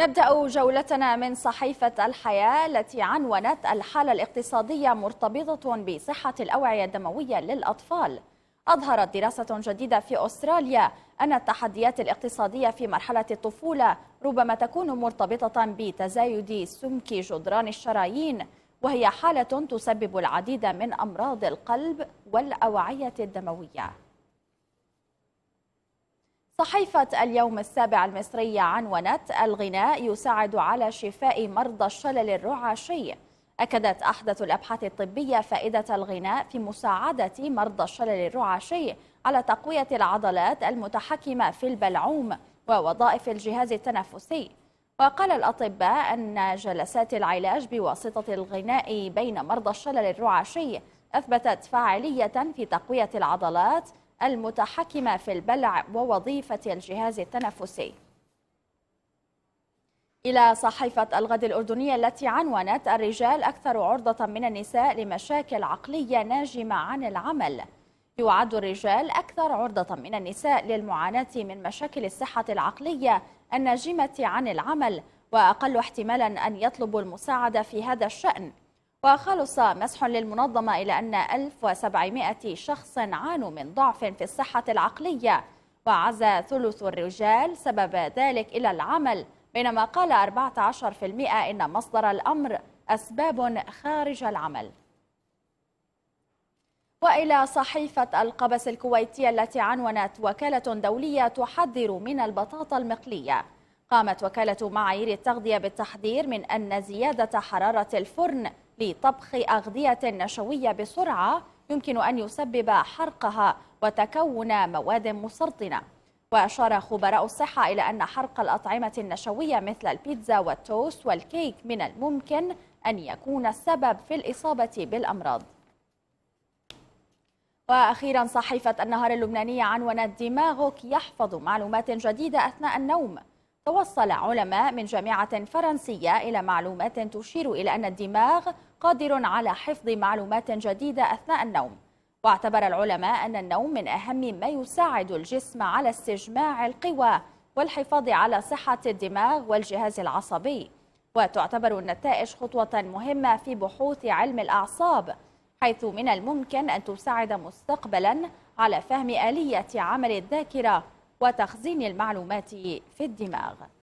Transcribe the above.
نبدأ جولتنا من صحيفة الحياة التي عنونت الحالة الاقتصادية مرتبطة بصحة الأوعية الدموية للأطفال أظهرت دراسة جديدة في أستراليا أن التحديات الاقتصادية في مرحلة الطفولة ربما تكون مرتبطة بتزايد سمك جدران الشرايين وهي حالة تسبب العديد من أمراض القلب والأوعية الدموية صحيفة اليوم السابع المصرية عنونت الغناء يساعد على شفاء مرضى الشلل الرعاشي أكدت أحدث الأبحاث الطبية فائدة الغناء في مساعدة مرضى الشلل الرعاشي على تقوية العضلات المتحكمة في البلعوم ووظائف الجهاز التنفسي وقال الأطباء أن جلسات العلاج بواسطة الغناء بين مرضى الشلل الرعاشي أثبتت فاعلية في تقوية العضلات المتحكمة في البلع ووظيفة الجهاز التنفسي إلى صحيفة الغد الأردنية التي عنونت الرجال أكثر عرضة من النساء لمشاكل عقلية ناجمة عن العمل يعد الرجال أكثر عرضة من النساء للمعاناة من مشاكل الصحة العقلية الناجمة عن العمل وأقل احتمالا أن يطلبوا المساعدة في هذا الشأن وخلص مسح للمنظمة إلى أن 1700 شخص عانوا من ضعف في الصحة العقلية وعزى ثلث الرجال سبب ذلك إلى العمل بينما قال 14% إن مصدر الأمر أسباب خارج العمل وإلى صحيفة القبس الكويتية التي عنونت وكالة دولية تحذر من البطاطا المقلية قامت وكالة معايير التغذية بالتحذير من أن زيادة حرارة الفرن لطبخ أغذية نشوية بسرعة يمكن أن يسبب حرقها وتكون مواد مسرطنة وأشار خبراء الصحة إلى أن حرق الأطعمة النشوية مثل البيتزا والتوست والكيك من الممكن أن يكون السبب في الإصابة بالأمراض وأخيرا صحيفة النهار اللبنانية عنونت دماغك يحفظ معلومات جديدة أثناء النوم توصل علماء من جامعة فرنسية إلى معلومات تشير إلى أن الدماغ قادر على حفظ معلومات جديدة أثناء النوم واعتبر العلماء أن النوم من أهم ما يساعد الجسم على استجماع القوى والحفاظ على صحة الدماغ والجهاز العصبي وتعتبر النتائج خطوة مهمة في بحوث علم الأعصاب حيث من الممكن أن تساعد مستقبلا على فهم آلية عمل الذاكرة وتخزين المعلومات في الدماغ